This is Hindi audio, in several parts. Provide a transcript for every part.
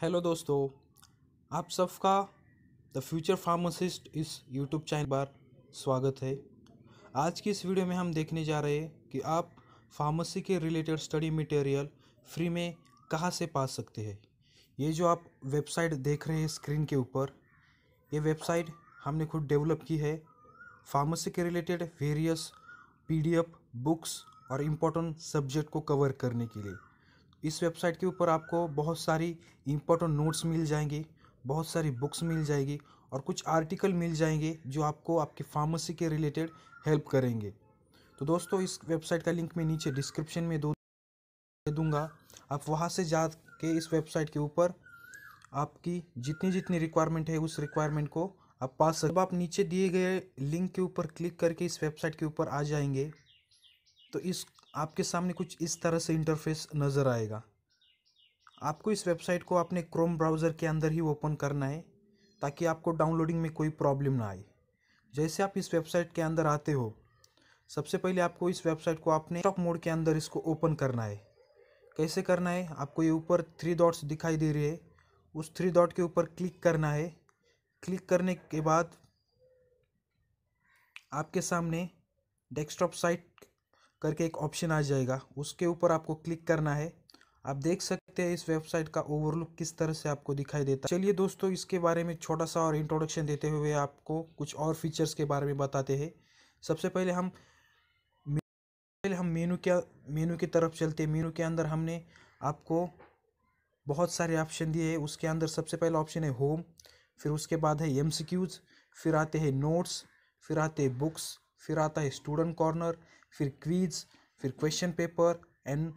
हेलो दोस्तों आप सबका द फ्यूचर फार्मासिस्ट इस यूट्यूब चैनल पर स्वागत है आज की इस वीडियो में हम देखने जा रहे हैं कि आप फार्मेसी के रिलेटेड स्टडी मटेरियल फ्री में कहाँ से पा सकते हैं ये जो आप वेबसाइट देख रहे हैं स्क्रीन के ऊपर ये वेबसाइट हमने खुद डेवलप की है फार्मेसी के रिलेटेड वेरियस पी बुक्स और इम्पोर्टेंट सब्जेक्ट को कवर करने के लिए इस वेबसाइट के ऊपर आपको बहुत सारी इम्पोर्टेंट नोट्स मिल जाएंगी बहुत सारी बुक्स मिल जाएगी और कुछ आर्टिकल मिल जाएंगे जो आपको आपकी फार्मेसी के रिलेटेड हेल्प करेंगे तो दोस्तों इस वेबसाइट का लिंक मैं नीचे डिस्क्रिप्शन में दो दूंगा आप वहाँ से जा के इस वेबसाइट के ऊपर आपकी जितनी जितनी रिक्वायरमेंट है उस रिक्वायरमेंट को आप पा सकते आप नीचे दिए गए लिंक के ऊपर क्लिक करके इस वेबसाइट के ऊपर आ जाएंगे तो इस आपके सामने कुछ इस तरह से इंटरफेस नज़र आएगा आपको इस वेबसाइट को अपने क्रोम ब्राउज़र के अंदर ही ओपन करना है ताकि आपको डाउनलोडिंग में कोई प्रॉब्लम ना आए जैसे आप इस वेबसाइट के अंदर आते हो सबसे पहले आपको इस वेबसाइट को अपने टॉप मोड के अंदर इसको ओपन करना है कैसे करना है आपको ये ऊपर थ्री डॉट्स दिखाई दे रही है उस थ्री डॉट के ऊपर क्लिक करना है क्लिक करने के बाद आपके सामने डेस्कटॉप साइट करके एक ऑप्शन आ जाएगा उसके ऊपर आपको क्लिक करना है आप देख सकते हैं इस वेबसाइट का ओवरलुक किस तरह से आपको दिखाई देता है चलिए दोस्तों इसके बारे में छोटा सा और इंट्रोडक्शन देते हुए आपको कुछ और फीचर्स के बारे में बताते हैं सबसे पहले हम पहले हम मेनू के मेनू की तरफ चलते हैं मेनू के अंदर हमने आपको बहुत सारे ऑप्शन दिए हैं उसके अंदर सबसे पहला ऑप्शन है होम फिर उसके बाद है एम फिर आते हैं नोट्स फिर आते हैं बुक्स फिर आता है स्टूडेंट कॉर्नर फिर क्वीज फिर क्वेश्चन पेपर एंड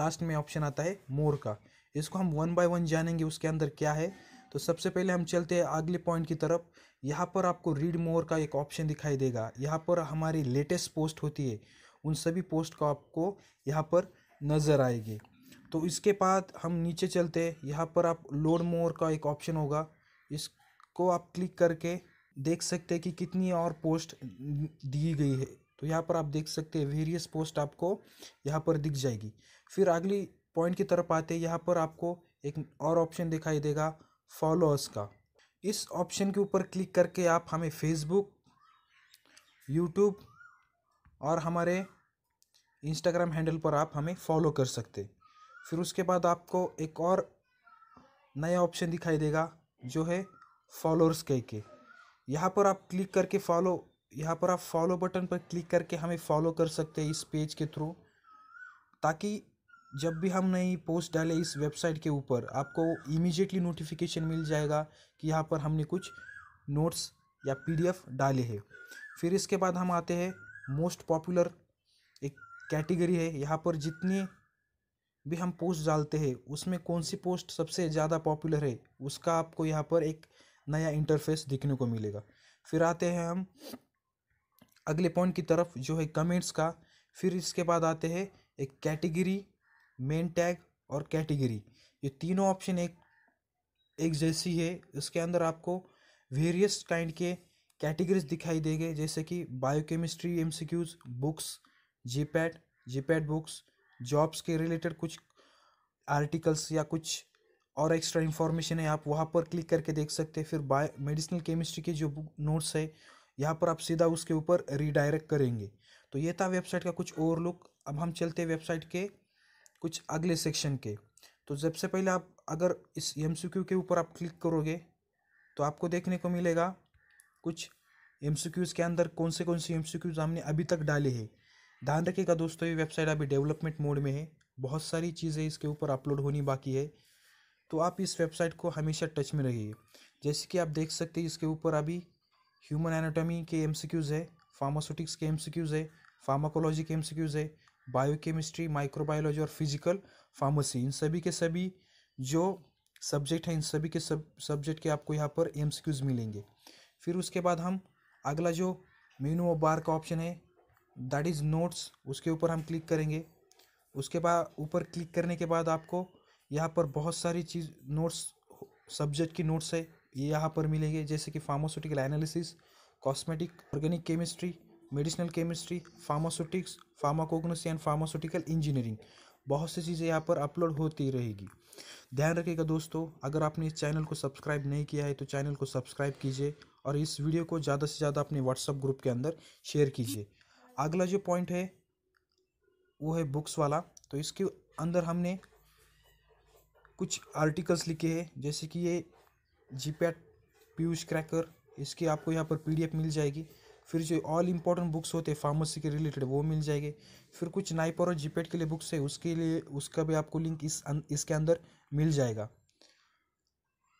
लास्ट में ऑप्शन आता है मोर का इसको हम वन बाय वन जानेंगे उसके अंदर क्या है तो सबसे पहले हम चलते हैं अगले पॉइंट की तरफ यहाँ पर आपको रीड मोर का एक ऑप्शन दिखाई देगा यहाँ पर हमारी लेटेस्ट पोस्ट होती है उन सभी पोस्ट का आपको यहाँ पर नज़र आएगी तो इसके बाद हम नीचे चलते हैं यहाँ पर आप लोड मोर का एक ऑप्शन होगा इसको आप क्लिक करके देख सकते हैं कि कितनी और पोस्ट दी गई है तो यहाँ पर आप देख सकते हैं वेरियस पोस्ट आपको यहाँ पर दिख जाएगी फिर अगली पॉइंट की तरफ आते हैं यहाँ पर आपको एक और ऑप्शन दिखाई देगा फॉलोअर्स का इस ऑप्शन के ऊपर क्लिक करके आप हमें फेसबुक यूट्यूब और हमारे इंस्टाग्राम हैंडल पर आप हमें फॉलो कर सकते फिर उसके बाद आपको एक और नया ऑप्शन दिखाई देगा जो है फॉलोअर्स कह के यहाँ पर आप क्लिक करके फॉलो यहाँ पर आप फॉलो बटन पर क्लिक करके हमें फॉलो कर सकते हैं इस पेज के थ्रू ताकि जब भी हम नई पोस्ट डालें इस वेबसाइट के ऊपर आपको इमीजिएटली नोटिफिकेशन मिल जाएगा कि यहाँ पर हमने कुछ नोट्स या पीडीएफ डाले हैं फिर इसके बाद हम आते हैं मोस्ट पॉपुलर एक कैटेगरी है यहाँ पर जितने भी हम पोस्ट डालते हैं उसमें कौन सी पोस्ट सबसे ज़्यादा पॉपुलर है उसका आपको यहाँ पर एक नया इंटरफेस देखने को मिलेगा फिर आते हैं हम अगले पॉइंट की तरफ जो है कमेंट्स का फिर इसके बाद आते हैं एक कैटेगरी मेन टैग और कैटेगरी ये तीनों ऑप्शन एक एक जैसी है इसके अंदर आपको वेरियस काइंड के कैटेगरीज दिखाई देंगे जैसे कि biochemistry MCQs books GPAT GPAT books jobs के रिलेटेड कुछ आर्टिकल्स या कुछ और एक्स्ट्रा इन्फॉर्मेशन है आप वहाँ पर क्लिक करके देख सकते हैं फिर बायो मेडिसिनल केमिस्ट्री के जो बुक नोट्स है यहाँ पर आप सीधा उसके ऊपर रिडायरेक्ट करेंगे तो ये था वेबसाइट का कुछ ओवर लुक अब हम चलते हैं वेबसाइट के कुछ अगले सेक्शन के तो सबसे पहले आप अगर इस एम के ऊपर आप क्लिक करोगे तो आपको देखने को मिलेगा कुछ एम के अंदर कौन से कौन से एम हमने अभी तक डाले हैं ध्यान रखिएगा दोस्तों ये वेबसाइट अभी डेवलपमेंट मोड में है बहुत सारी चीज़ें इसके ऊपर अपलोड होनी बाकी है तो आप इस वेबसाइट को हमेशा टच में रहिए जैसे कि आप देख सकते हैं इसके ऊपर अभी ह्यूमन एनाटॉमी के एम है फार्मास्यूटिक्स के एम है फार्माकोलॉजी के एम है बायोकेमिस्ट्री माइक्रोबायोलॉजी और फिजिकल फार्मेसी इन सभी के सभी जो सब्जेक्ट हैं इन सभी के सब सब्जेक्ट के आपको यहाँ पर एम मिलेंगे फिर उसके बाद हम अगला जो मेनू और बार का ऑप्शन है दैट इज़ नोट्स उसके ऊपर हम क्लिक करेंगे उसके बाद ऊपर क्लिक करने के बाद आपको यहाँ पर बहुत सारी चीज़ नोट्स सब्जेक्ट की नोट्स है ये यहाँ पर मिलेंगे जैसे कि pharmaceutical analysis cosmetic organic chemistry medicinal chemistry pharmaceutics pharmacognosy and pharmaceutical engineering बहुत सी चीज़ें यहाँ पर अपलोड होती रहेगी ध्यान रखिएगा दोस्तों अगर आपने इस चैनल को सब्सक्राइब नहीं किया है तो चैनल को सब्सक्राइब कीजिए और इस वीडियो को ज़्यादा से ज़्यादा अपने व्हाट्सअप ग्रुप के अंदर शेयर कीजिए अगला जो पॉइंट है वो है बुक्स वाला तो इसके अंदर हमने कुछ आर्टिकल्स लिखे हैं जैसे कि ये जी पीयूष क्रैकर इसकी आपको यहाँ पर पीडीएफ मिल जाएगी फिर जो ऑल इंपॉर्टेंट बुक्स होते हैं फार्मेसी के रिलेटेड वो मिल जाएंगे फिर कुछ नाइपर और जीपैट के लिए बुक्स है उसके लिए उसका भी आपको लिंक इस अं, इसके अंदर मिल जाएगा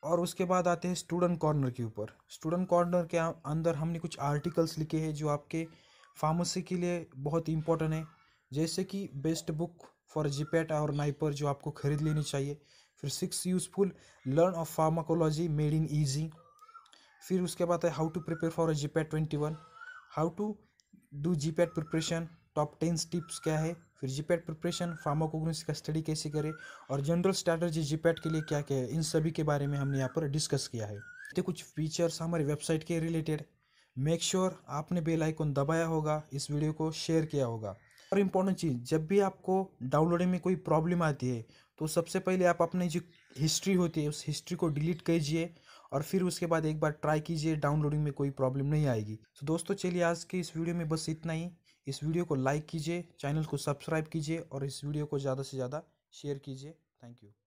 और उसके बाद आते हैं स्टूडेंट कॉर्नर के ऊपर स्टूडेंट कॉर्नर के अं, अंदर हमने कुछ आर्टिकल्स लिखे हैं जो आपके फार्मेसी के लिए बहुत इंपॉर्टेंट है जैसे कि बेस्ट बुक फॉर जीपेट और नाइपर जो आपको खरीद लेनी चाहिए फिर six useful learn of pharmacology made in easy फिर उसके बाद है how to prepare for a GPAT twenty one how to do GPAT preparation top ten tips क्या है फिर जी पैट प्रिपरेशन फार्माकोग्नोसी का स्टडी कैसे करें और जनरल स्ट्रैटर्जी जी पैट के लिए क्या क्या है इन सभी के बारे में हमने यहाँ पर डिस्कस किया है तो कुछ फीचर्स हमारे वेबसाइट के रिलेटेड मेक श्योर sure आपने बेल आइकॉन दबाया होगा इस वीडियो को शेयर किया होगा और इम्पोर्टेंट चीज़ जब भी आपको डाउनलोडिंग में कोई प्रॉब्लम आती है तो सबसे पहले आप अपनी जो हिस्ट्री होती है उस हिस्ट्री को डिलीट कीजिए और फिर उसके बाद एक बार ट्राई कीजिए डाउनलोडिंग में कोई प्रॉब्लम नहीं आएगी तो दोस्तों चलिए आज के इस वीडियो में बस इतना ही इस वीडियो को लाइक कीजिए चैनल को सब्सक्राइब कीजिए और इस वीडियो को ज़्यादा से ज़्यादा शेयर कीजिए थैंक यू